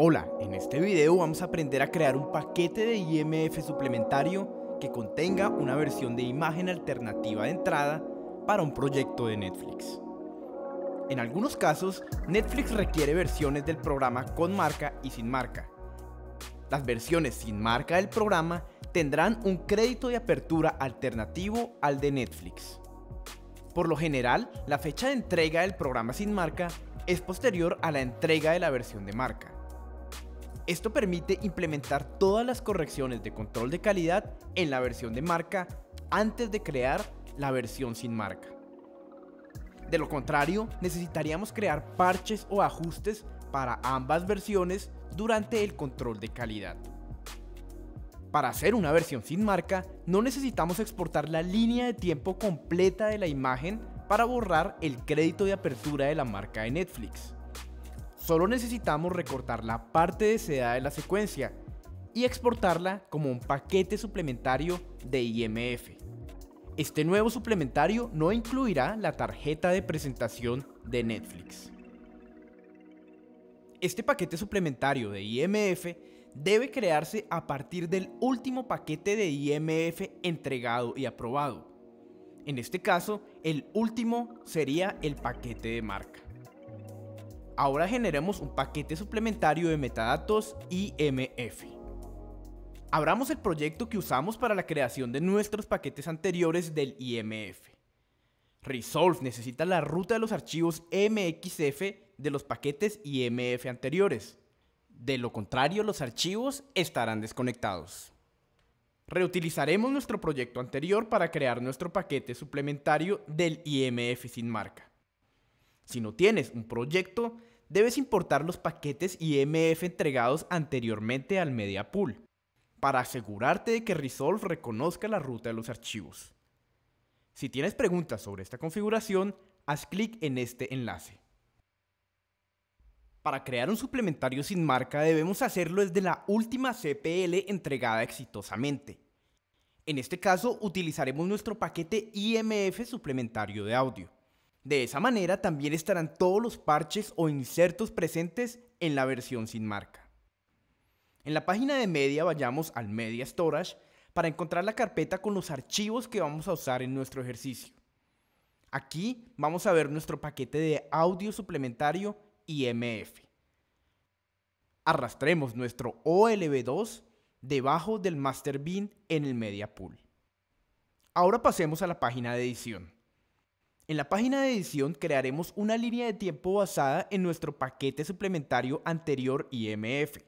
Hola, en este video vamos a aprender a crear un paquete de IMF suplementario que contenga una versión de imagen alternativa de entrada para un proyecto de Netflix. En algunos casos, Netflix requiere versiones del programa con marca y sin marca. Las versiones sin marca del programa tendrán un crédito de apertura alternativo al de Netflix. Por lo general, la fecha de entrega del programa sin marca es posterior a la entrega de la versión de marca. Esto permite implementar todas las correcciones de control de calidad en la versión de marca antes de crear la versión sin marca. De lo contrario, necesitaríamos crear parches o ajustes para ambas versiones durante el control de calidad. Para hacer una versión sin marca, no necesitamos exportar la línea de tiempo completa de la imagen para borrar el crédito de apertura de la marca de Netflix. Solo necesitamos recortar la parte deseada de la secuencia y exportarla como un paquete suplementario de IMF. Este nuevo suplementario no incluirá la tarjeta de presentación de Netflix. Este paquete suplementario de IMF debe crearse a partir del último paquete de IMF entregado y aprobado. En este caso, el último sería el paquete de marca ahora generemos un paquete suplementario de metadatos IMF. Abramos el proyecto que usamos para la creación de nuestros paquetes anteriores del IMF. Resolve necesita la ruta de los archivos MXF de los paquetes IMF anteriores. De lo contrario, los archivos estarán desconectados. Reutilizaremos nuestro proyecto anterior para crear nuestro paquete suplementario del IMF sin marca. Si no tienes un proyecto, debes importar los paquetes IMF entregados anteriormente al media pool, para asegurarte de que Resolve reconozca la ruta de los archivos. Si tienes preguntas sobre esta configuración, haz clic en este enlace. Para crear un suplementario sin marca debemos hacerlo desde la última CPL entregada exitosamente. En este caso utilizaremos nuestro paquete IMF suplementario de audio. De esa manera también estarán todos los parches o insertos presentes en la versión sin marca. En la página de media vayamos al Media Storage para encontrar la carpeta con los archivos que vamos a usar en nuestro ejercicio. Aquí vamos a ver nuestro paquete de audio suplementario IMF. Arrastremos nuestro OLB2 debajo del master bin en el media pool. Ahora pasemos a la página de edición. En la página de edición crearemos una línea de tiempo basada en nuestro paquete suplementario anterior IMF.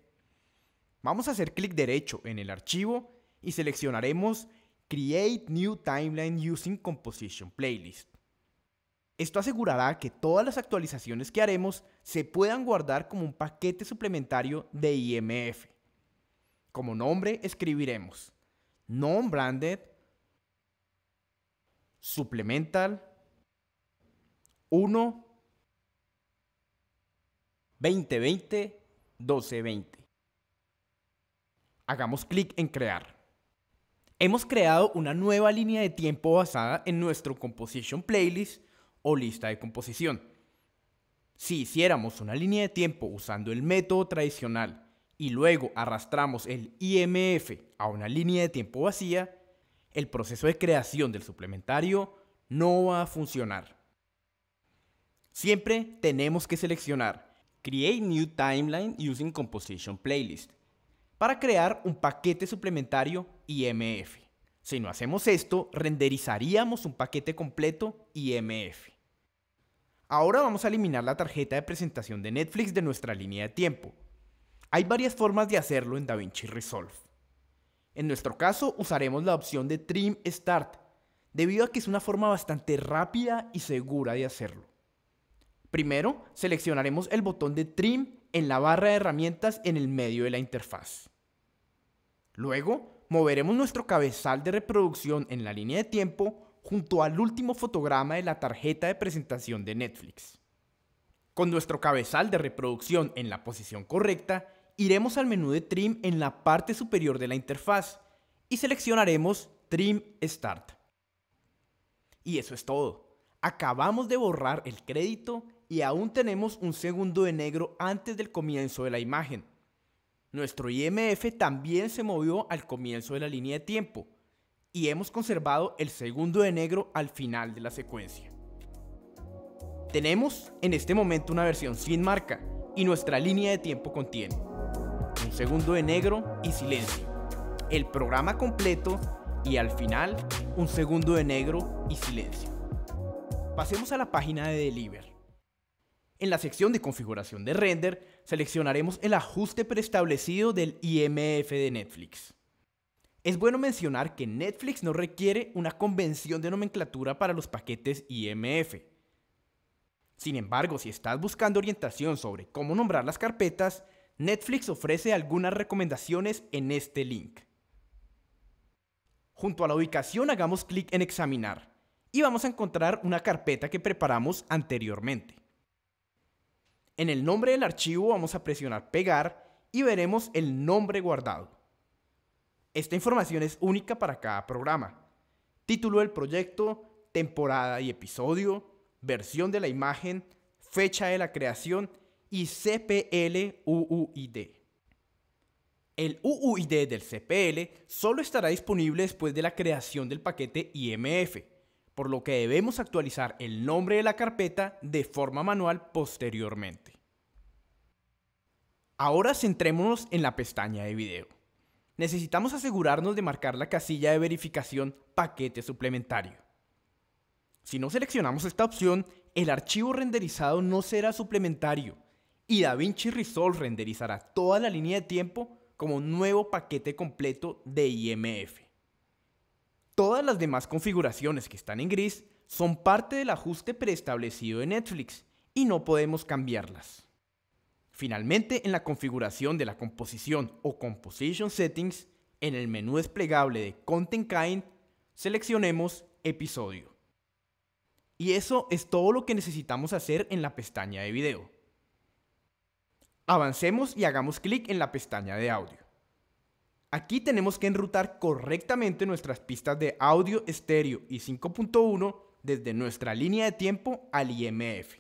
Vamos a hacer clic derecho en el archivo y seleccionaremos Create New Timeline Using Composition Playlist. Esto asegurará que todas las actualizaciones que haremos se puedan guardar como un paquete suplementario de IMF. Como nombre escribiremos Non-Branded Supplemental 1 2020 1220. Hagamos clic en crear. Hemos creado una nueva línea de tiempo basada en nuestro composition playlist o lista de composición. Si hiciéramos una línea de tiempo usando el método tradicional y luego arrastramos el IMF a una línea de tiempo vacía, el proceso de creación del suplementario no va a funcionar. Siempre tenemos que seleccionar Create New Timeline Using Composition Playlist para crear un paquete suplementario IMF. Si no hacemos esto, renderizaríamos un paquete completo IMF. Ahora vamos a eliminar la tarjeta de presentación de Netflix de nuestra línea de tiempo. Hay varias formas de hacerlo en DaVinci Resolve. En nuestro caso usaremos la opción de Trim Start, debido a que es una forma bastante rápida y segura de hacerlo. Primero, seleccionaremos el botón de Trim en la barra de herramientas en el medio de la interfaz. Luego, moveremos nuestro cabezal de reproducción en la línea de tiempo junto al último fotograma de la tarjeta de presentación de Netflix. Con nuestro cabezal de reproducción en la posición correcta, iremos al menú de Trim en la parte superior de la interfaz y seleccionaremos Trim Start. Y eso es todo. Acabamos de borrar el crédito y aún tenemos un segundo de negro antes del comienzo de la imagen. Nuestro IMF también se movió al comienzo de la línea de tiempo y hemos conservado el segundo de negro al final de la secuencia. Tenemos en este momento una versión sin marca y nuestra línea de tiempo contiene un segundo de negro y silencio, el programa completo y al final un segundo de negro y silencio. Pasemos a la página de Deliver. En la sección de configuración de render, seleccionaremos el ajuste preestablecido del IMF de Netflix. Es bueno mencionar que Netflix no requiere una convención de nomenclatura para los paquetes IMF. Sin embargo, si estás buscando orientación sobre cómo nombrar las carpetas, Netflix ofrece algunas recomendaciones en este link. Junto a la ubicación hagamos clic en examinar y vamos a encontrar una carpeta que preparamos anteriormente. En el nombre del archivo vamos a presionar pegar y veremos el nombre guardado. Esta información es única para cada programa. Título del proyecto, temporada y episodio, versión de la imagen, fecha de la creación y CPL UUID. El UUID del CPL solo estará disponible después de la creación del paquete IMF por lo que debemos actualizar el nombre de la carpeta de forma manual posteriormente. Ahora centrémonos en la pestaña de video. Necesitamos asegurarnos de marcar la casilla de verificación paquete suplementario. Si no seleccionamos esta opción, el archivo renderizado no será suplementario y DaVinci Resolve renderizará toda la línea de tiempo como un nuevo paquete completo de IMF. Todas las demás configuraciones que están en gris son parte del ajuste preestablecido de Netflix y no podemos cambiarlas. Finalmente, en la configuración de la composición o Composition Settings, en el menú desplegable de Content Kind, seleccionemos Episodio. Y eso es todo lo que necesitamos hacer en la pestaña de video. Avancemos y hagamos clic en la pestaña de audio. Aquí tenemos que enrutar correctamente nuestras pistas de audio estéreo y 5.1 desde nuestra línea de tiempo al IMF.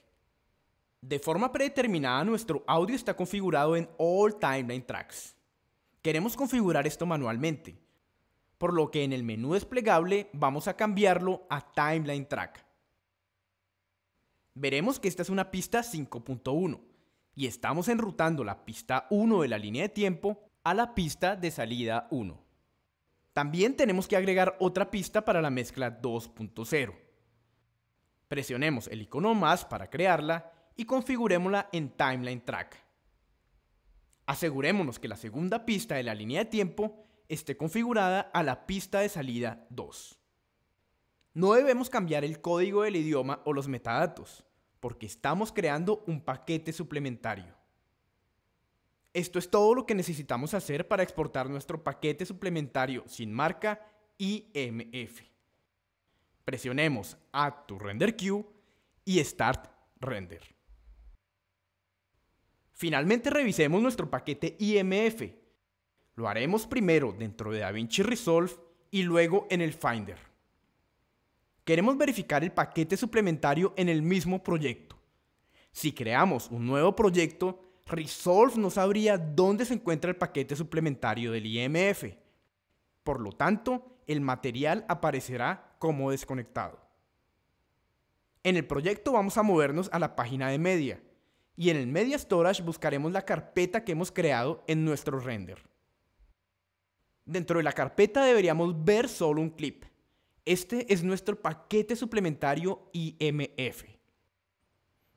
De forma predeterminada nuestro audio está configurado en All Timeline Tracks. Queremos configurar esto manualmente, por lo que en el menú desplegable vamos a cambiarlo a Timeline Track. Veremos que esta es una pista 5.1 y estamos enrutando la pista 1 de la línea de tiempo a la pista de salida 1. También tenemos que agregar otra pista para la mezcla 2.0. Presionemos el icono más para crearla y configurémosla en Timeline Track. Asegurémonos que la segunda pista de la línea de tiempo esté configurada a la pista de salida 2. No debemos cambiar el código del idioma o los metadatos, porque estamos creando un paquete suplementario. Esto es todo lo que necesitamos hacer para exportar nuestro paquete suplementario sin marca IMF. Presionemos Add to Render Queue y Start Render. Finalmente revisemos nuestro paquete IMF. Lo haremos primero dentro de DaVinci Resolve y luego en el Finder. Queremos verificar el paquete suplementario en el mismo proyecto. Si creamos un nuevo proyecto, Resolve no sabría dónde se encuentra el paquete suplementario del IMF. Por lo tanto, el material aparecerá como desconectado. En el proyecto vamos a movernos a la página de media y en el media storage buscaremos la carpeta que hemos creado en nuestro render. Dentro de la carpeta deberíamos ver solo un clip. Este es nuestro paquete suplementario IMF.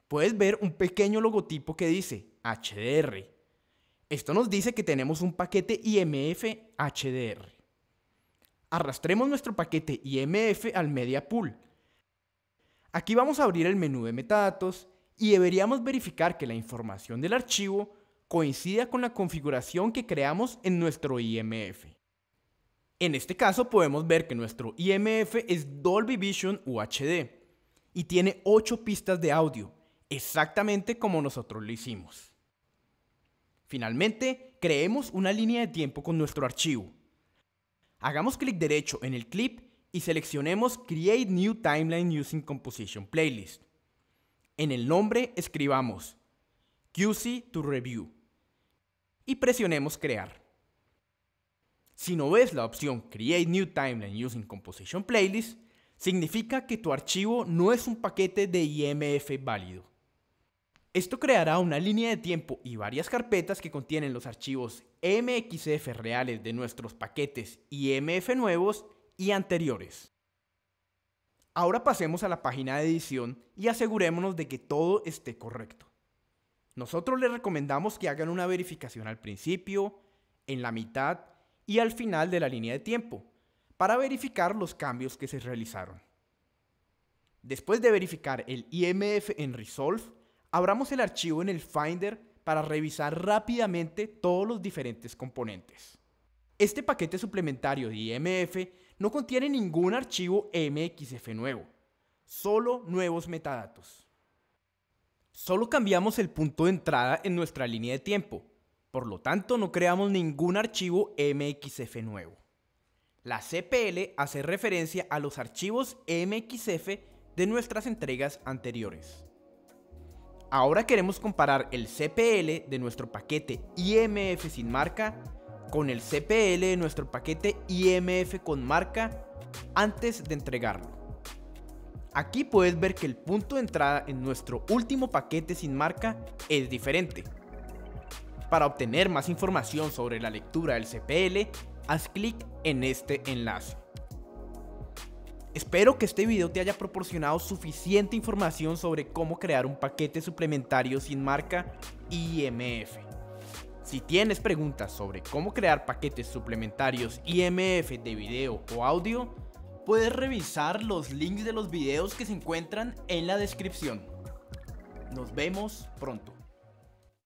Puedes ver un pequeño logotipo que dice HDR. Esto nos dice que tenemos un paquete IMF HDR. Arrastremos nuestro paquete IMF al media pool. Aquí vamos a abrir el menú de metadatos y deberíamos verificar que la información del archivo coincida con la configuración que creamos en nuestro IMF. En este caso podemos ver que nuestro IMF es Dolby Vision UHD y tiene 8 pistas de audio, exactamente como nosotros lo hicimos. Finalmente, creemos una línea de tiempo con nuestro archivo. Hagamos clic derecho en el clip y seleccionemos Create New Timeline Using Composition Playlist. En el nombre escribamos QC to Review y presionemos Crear. Si no ves la opción Create New Timeline Using Composition Playlist, significa que tu archivo no es un paquete de IMF válido. Esto creará una línea de tiempo y varias carpetas que contienen los archivos MXF reales de nuestros paquetes IMF nuevos y anteriores. Ahora pasemos a la página de edición y asegurémonos de que todo esté correcto. Nosotros les recomendamos que hagan una verificación al principio, en la mitad y al final de la línea de tiempo, para verificar los cambios que se realizaron. Después de verificar el IMF en Resolve, Abramos el archivo en el Finder para revisar rápidamente todos los diferentes componentes. Este paquete suplementario de IMF no contiene ningún archivo MXF nuevo, solo nuevos metadatos. Solo cambiamos el punto de entrada en nuestra línea de tiempo, por lo tanto no creamos ningún archivo MXF nuevo. La CPL hace referencia a los archivos MXF de nuestras entregas anteriores. Ahora queremos comparar el CPL de nuestro paquete IMF sin marca con el CPL de nuestro paquete IMF con marca antes de entregarlo. Aquí puedes ver que el punto de entrada en nuestro último paquete sin marca es diferente. Para obtener más información sobre la lectura del CPL, haz clic en este enlace. Espero que este video te haya proporcionado suficiente información sobre cómo crear un paquete suplementario sin marca IMF. Si tienes preguntas sobre cómo crear paquetes suplementarios IMF de video o audio, puedes revisar los links de los videos que se encuentran en la descripción. Nos vemos pronto.